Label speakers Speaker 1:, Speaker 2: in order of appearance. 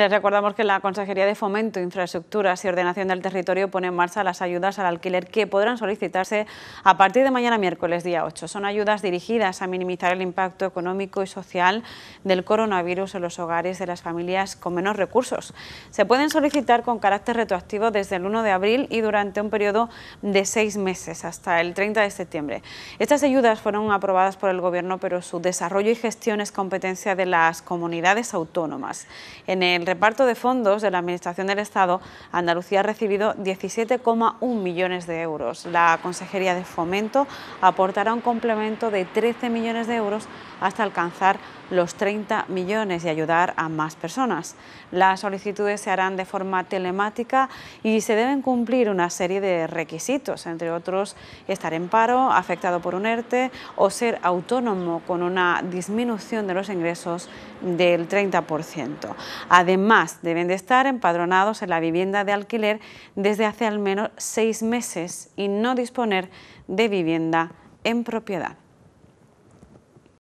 Speaker 1: les recordamos que la Consejería de Fomento, Infraestructuras y Ordenación del Territorio pone en marcha las ayudas al alquiler que podrán solicitarse a partir de mañana miércoles día 8. Son ayudas dirigidas a minimizar el impacto económico y social del coronavirus en los hogares de las familias con menos recursos. Se pueden solicitar con carácter retroactivo desde el 1 de abril y durante un periodo de seis meses hasta el 30 de septiembre. Estas ayudas fueron aprobadas por el Gobierno, pero su desarrollo y gestión es competencia de las comunidades autónomas. En el reparto de fondos de la Administración del Estado, Andalucía ha recibido 17,1 millones de euros. La Consejería de Fomento aportará un complemento de 13 millones de euros hasta alcanzar los 30 millones y ayudar a más personas. Las solicitudes se harán de forma telemática y se deben cumplir una serie de requisitos, entre otros estar en paro, afectado por un ERTE o ser autónomo con una disminución de los ingresos del 30%. Además, más deben de estar empadronados en la vivienda de alquiler desde hace al menos seis meses y no disponer de vivienda en propiedad.